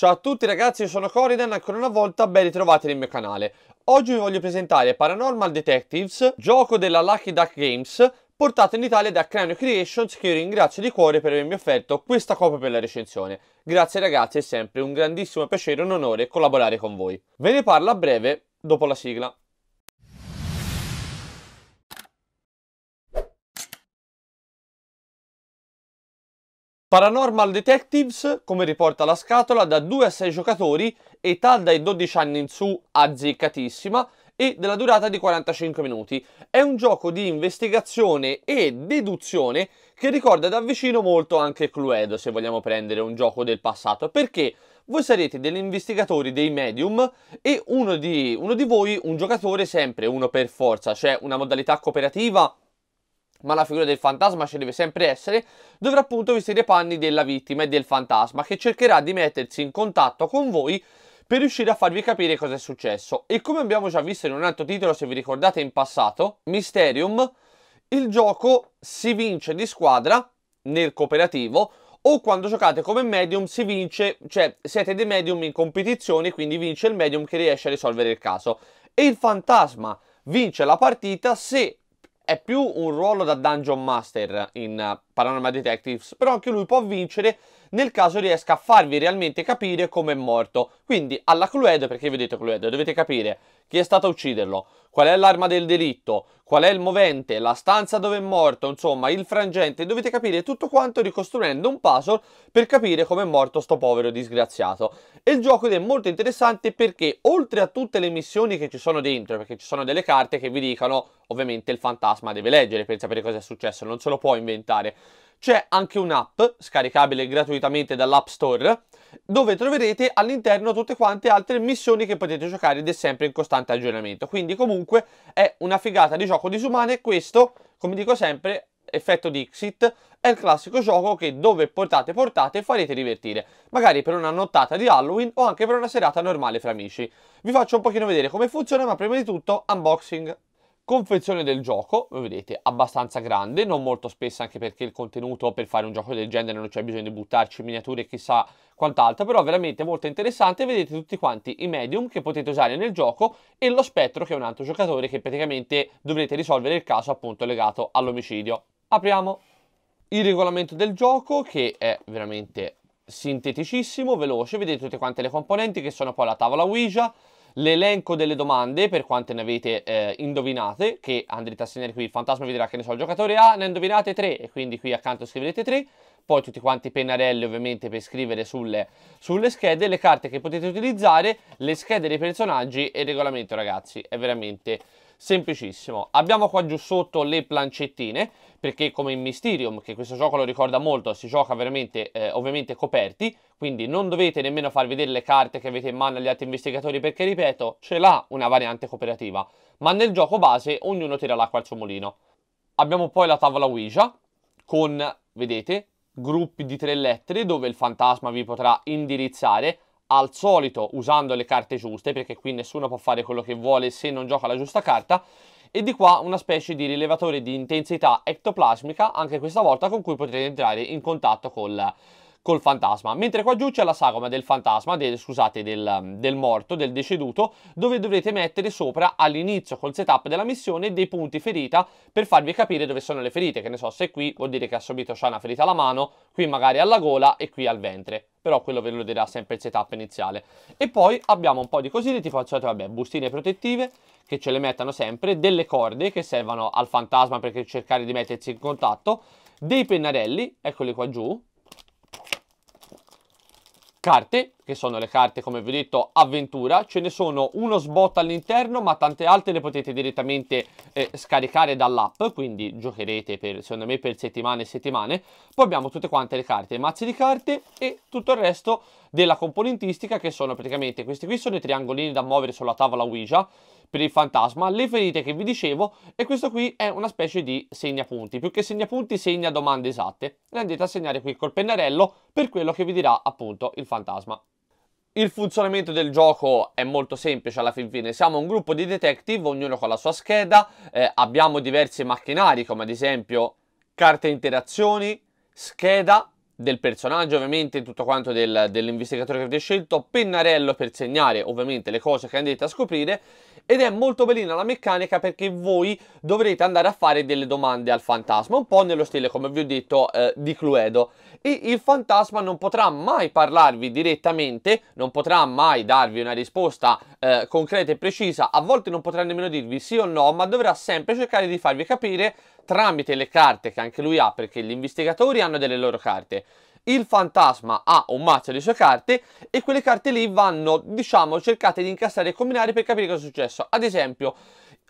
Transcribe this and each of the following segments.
Ciao a tutti ragazzi, io sono Coriden, ancora una volta ben ritrovati nel mio canale. Oggi vi voglio presentare Paranormal Detectives, gioco della Lucky Duck Games, portato in Italia da Cranio Creations, che io ringrazio di cuore per avermi offerto questa copia per la recensione. Grazie ragazzi, è sempre un grandissimo piacere e un onore collaborare con voi. Ve ne parlo a breve, dopo la sigla. Paranormal Detectives, come riporta la scatola, da 2 a 6 giocatori, età dai 12 anni in su azzeccatissima e della durata di 45 minuti. È un gioco di investigazione e deduzione che ricorda da vicino molto anche Cluedo, se vogliamo prendere un gioco del passato, perché voi sarete degli investigatori dei medium e uno di, uno di voi, un giocatore sempre, uno per forza, cioè una modalità cooperativa ma la figura del fantasma ci deve sempre essere, dovrà appunto vestire i panni della vittima e del fantasma che cercherà di mettersi in contatto con voi per riuscire a farvi capire cosa è successo. E come abbiamo già visto in un altro titolo, se vi ricordate in passato, Mysterium, il gioco si vince di squadra nel cooperativo o quando giocate come medium si vince, cioè siete dei medium in competizione, quindi vince il medium che riesce a risolvere il caso. E il fantasma vince la partita se è più un ruolo da dungeon master in eh, Paranormal Detectives, però anche lui può vincere nel caso riesca a farvi realmente capire come è morto. Quindi alla Clued, perché vedete Clued, dovete capire chi è stato a ucciderlo, qual è l'arma del delitto, qual è il movente, la stanza dove è morto, insomma il frangente, dovete capire tutto quanto ricostruendo un puzzle per capire come è morto sto povero disgraziato. E il gioco è molto interessante perché oltre a tutte le missioni che ci sono dentro, perché ci sono delle carte che vi dicono ovviamente il fantasma deve leggere per sapere cosa è successo, non se lo può inventare, c'è anche un'app scaricabile gratuitamente dall'App Store dove troverete all'interno tutte quante altre missioni che potete giocare ed è sempre in costante aggiornamento. Quindi comunque è una figata di gioco disumana e questo, come dico sempre, effetto Dixit, è il classico gioco che dove portate portate farete divertire, magari per una nottata di Halloween o anche per una serata normale fra amici. Vi faccio un pochino vedere come funziona, ma prima di tutto unboxing. Confezione del gioco, come vedete, abbastanza grande, non molto spessa anche perché il contenuto per fare un gioco del genere non c'è bisogno di buttarci miniature e chissà quant'altro, però veramente molto interessante, vedete tutti quanti i medium che potete usare nel gioco e lo spettro che è un altro giocatore che praticamente dovrete risolvere il caso appunto legato all'omicidio. Apriamo il regolamento del gioco che è veramente sinteticissimo, veloce, vedete tutte quante le componenti che sono poi la tavola Ouija, l'elenco delle domande, per quante ne avete eh, indovinate, che andrete a segnare qui, il fantasma vi dirà che ne so il giocatore A, ne indovinate 3 e quindi qui accanto scriverete 3, poi tutti quanti i pennarelli ovviamente per scrivere sulle, sulle, schede, le carte che potete utilizzare, le schede dei personaggi e il regolamento ragazzi, è veramente semplicissimo. Abbiamo qua giù sotto le plancettine, perché come in Mysterium, che questo gioco lo ricorda molto, si gioca veramente, eh, ovviamente coperti, quindi non dovete nemmeno far vedere le carte che avete in mano agli altri investigatori, perché ripeto, ce l'ha una variante cooperativa, ma nel gioco base ognuno tira l'acqua al suo mulino. Abbiamo poi la tavola Ouija, con, vedete, gruppi di tre lettere dove il fantasma vi potrà indirizzare al solito usando le carte giuste, perché qui nessuno può fare quello che vuole se non gioca la giusta carta, e di qua una specie di rilevatore di intensità ectoplasmica, anche questa volta con cui potrete entrare in contatto col col fantasma. Mentre qua giù c'è la sagoma del fantasma, del, scusate, del, um, del morto, del deceduto, dove dovrete mettere sopra all'inizio col setup della missione dei punti ferita per farvi capire dove sono le ferite. Che ne so, se qui vuol dire che ha subito Sha una ferita alla mano, qui magari alla gola e qui al ventre però quello ve lo dirà sempre il setup iniziale. E poi abbiamo un po' di cosine, tipo cioè, vabbè, bustine protettive che ce le mettano sempre, delle corde che servono al fantasma per cercare di mettersi in contatto, dei pennarelli, eccoli qua giù, carte che sono le carte, come vi ho detto, avventura. Ce ne sono uno sbot all'interno, ma tante altre le potete direttamente eh, scaricare dall'app, quindi giocherete, per, secondo me, per settimane e settimane. Poi abbiamo tutte quante le carte, i mazzi di carte e tutto il resto della componentistica, che sono praticamente questi qui, sono i triangolini da muovere sulla tavola Ouija, per il fantasma, le ferite che vi dicevo e questo qui è una specie di segnapunti, più che segnapunti segna domande esatte, le andate a segnare qui col pennarello per quello che vi dirà appunto il fantasma. Il funzionamento del gioco è molto semplice alla fin fine, siamo un gruppo di detective, ognuno con la sua scheda, eh, abbiamo diversi macchinari come ad esempio carte interazioni, scheda, del personaggio ovviamente, tutto quanto del, dell'investigatore che avete scelto, pennarello per segnare ovviamente le cose che andrete a scoprire ed è molto bellina la meccanica perché voi dovrete andare a fare delle domande al fantasma, un po' nello stile come vi ho detto eh, di Cluedo e il fantasma non potrà mai parlarvi direttamente, non potrà mai darvi una risposta eh, concreta e precisa, a volte non potrà nemmeno dirvi sì o no, ma dovrà sempre cercare di farvi capire tramite le carte che anche lui ha, perché gli investigatori hanno delle loro carte. Il fantasma ha un mazzo di sue carte e quelle carte lì vanno, diciamo, cercate di incassare e combinare per capire cosa è successo. Ad esempio,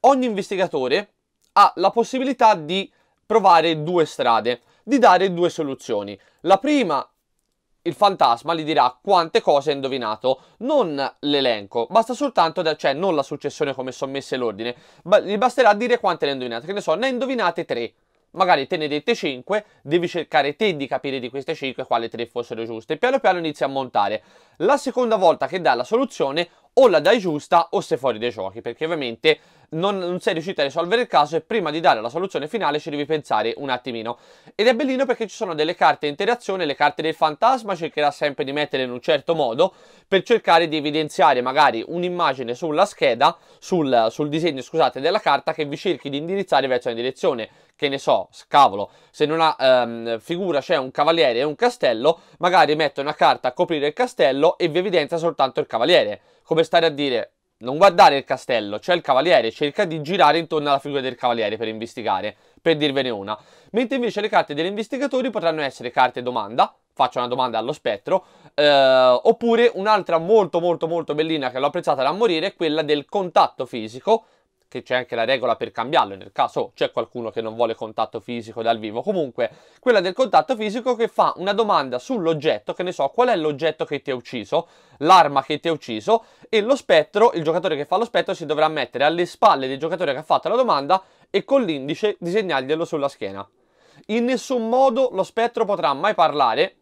ogni investigatore ha la possibilità di provare due strade, di dare due soluzioni. La prima il fantasma gli dirà quante cose ha indovinato, non l'elenco, basta soltanto, cioè non la successione come sono messe l'ordine, gli basterà dire quante ne ha indovinate, che ne so, ne ha indovinate tre, magari te ne dette 5, devi cercare te di capire di queste 5 quale 3 fossero giuste. Piano piano inizia a montare. La seconda volta che dai la soluzione o la dai giusta o sei fuori dai giochi, perché ovviamente non, non sei riuscito a risolvere il caso e prima di dare la soluzione finale ci devi pensare un attimino. Ed è bellino perché ci sono delle carte interazione, le carte del fantasma cercherà sempre di mettere in un certo modo per cercare di evidenziare magari un'immagine sulla scheda, sul, sul disegno scusate, della carta che vi cerchi di indirizzare verso una direzione che ne so, cavolo, se in una ehm, figura c'è un cavaliere e un castello, magari mette una carta a coprire il castello e vi evidenzia soltanto il cavaliere. Come stare a dire, non guardare il castello, c'è il cavaliere, cerca di girare intorno alla figura del cavaliere per investigare, per dirvene una. Mentre invece le carte degli investigatori potranno essere carte domanda, faccio una domanda allo spettro, eh, oppure un'altra molto molto molto bellina che l'ho apprezzata da morire è quella del contatto fisico, infatti c'è anche la regola per cambiarlo nel caso c'è qualcuno che non vuole contatto fisico dal vivo. Comunque, quella del contatto fisico che fa una domanda sull'oggetto, che ne so, qual è l'oggetto che ti ha ucciso, l'arma che ti ha ucciso e lo spettro, il giocatore che fa lo spettro si dovrà mettere alle spalle del giocatore che ha fatto la domanda e con l'indice disegnarglielo sulla schiena. In nessun modo lo spettro potrà mai parlare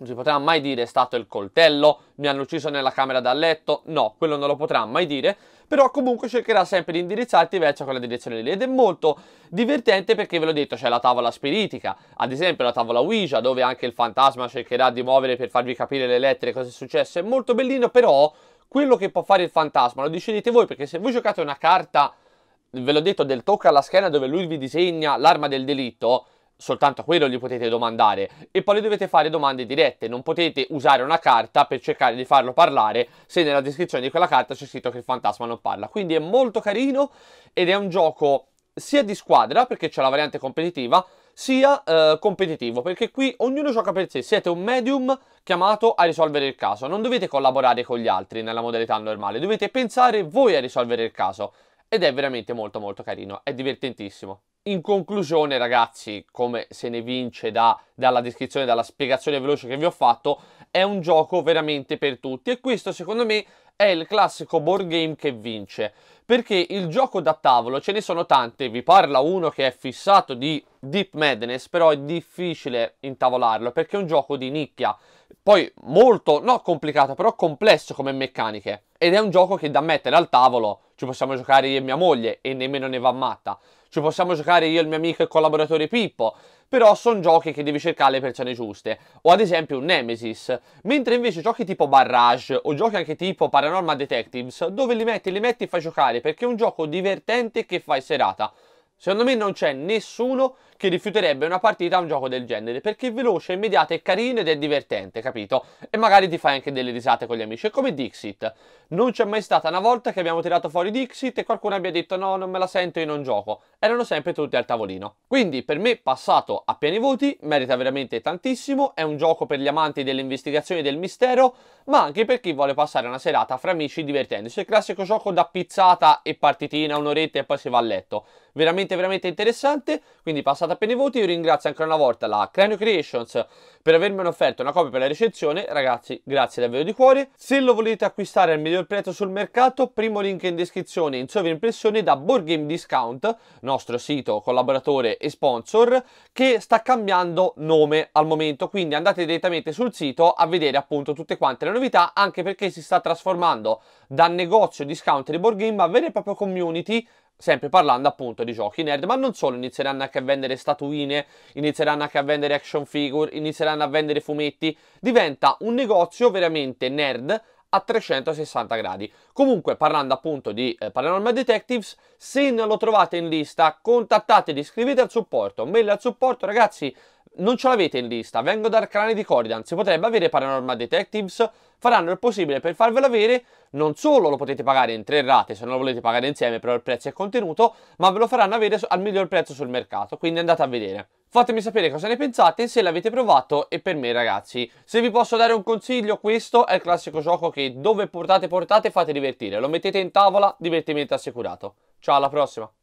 non si potrà mai dire è stato il coltello, mi hanno ucciso nella camera da letto, no, quello non lo potrà mai dire, però comunque cercherà sempre di indirizzarti verso quella direzione lì ed è molto divertente perché ve l'ho detto c'è la tavola spiritica, ad esempio la tavola Ouija dove anche il fantasma cercherà di muovere per farvi capire le lettere cosa è successo, è molto bellino però quello che può fare il fantasma lo decidete voi perché se voi giocate una carta, ve l'ho detto, del tocca alla schiena dove lui vi disegna l'arma del delitto, soltanto quello gli potete domandare e poi le dovete fare domande dirette, non potete usare una carta per cercare di farlo parlare se nella descrizione di quella carta c'è scritto che il fantasma non parla. Quindi è molto carino ed è un gioco sia di squadra perché c'è la variante competitiva sia eh, competitivo perché qui ognuno gioca per sé, siete un medium chiamato a risolvere il caso, non dovete collaborare con gli altri nella modalità normale, dovete pensare voi a risolvere il caso ed è veramente molto molto carino, è divertentissimo. In conclusione, ragazzi, come se ne vince da, dalla descrizione, dalla spiegazione veloce che vi ho fatto, è un gioco veramente per tutti e questo secondo me è il classico board game che vince, perché il gioco da tavolo ce ne sono tante, vi parla uno che è fissato di Deep Madness, però è difficile intavolarlo perché è un gioco di nicchia, poi molto, no complicato, però complesso come meccaniche, ed è un gioco che da mettere al tavolo ci possiamo giocare io e mia moglie e nemmeno ne va matta. Ci possiamo giocare io, e il mio amico e collaboratore Pippo, però sono giochi che devi cercare le persone giuste, o ad esempio un Nemesis, mentre invece giochi tipo Barrage o giochi anche tipo Paranormal Detectives, dove li metti, li metti e fai giocare, perché è un gioco divertente che fai serata. Secondo me non c'è nessuno che rifiuterebbe una partita a un gioco del genere, perché è veloce, immediata, è carino ed è divertente, capito? E magari ti fai anche delle risate con gli amici, è come Dixit. Non c'è mai stata una volta che abbiamo tirato fuori Dixit e qualcuno abbia detto no, non me la sento, io non gioco. Erano sempre tutti al tavolino. Quindi per me passato a pieni voti, merita veramente tantissimo, è un gioco per gli amanti delle investigazioni del mistero, ma anche per chi vuole passare una serata fra amici divertendosi. È il classico gioco da pizzata e partitina, un'oretta e poi si va a letto. Veramente, veramente interessante, quindi passate giornata a Penevoti. Io ringrazio ancora una volta la Cranio Creations per avermi offerto una copia per la recensione. Ragazzi, grazie davvero di cuore. Se lo volete acquistare al miglior prezzo sul mercato, primo link in descrizione in sovrimpressione da Board Game Discount, nostro sito collaboratore e sponsor, che sta cambiando nome al momento. Quindi andate direttamente sul sito a vedere appunto tutte quante le novità, anche perché si sta trasformando da negozio discount di board game a vera e propria community sempre parlando appunto di giochi nerd, ma non solo, inizieranno anche a vendere statuine, inizieranno anche a vendere action figure, inizieranno a vendere fumetti, diventa un negozio veramente nerd a 360 gradi. Comunque, parlando appunto di eh, Paranormal Detectives, se non lo trovate in lista, contattate, iscrivete al supporto, mail al supporto, ragazzi, non ce l'avete in lista, vengo dal canale di Corridan, si potrebbe avere Paranormal Detectives, faranno il possibile per farvelo avere, non solo lo potete pagare in tre rate se non lo volete pagare insieme però il prezzo è contenuto, ma ve lo faranno avere al miglior prezzo sul mercato, quindi andate a vedere. Fatemi sapere cosa ne pensate, se l'avete provato e per me ragazzi, se vi posso dare un consiglio, questo è il classico gioco che dove portate portate fate divertire, lo mettete in tavola, divertimento assicurato. Ciao alla prossima!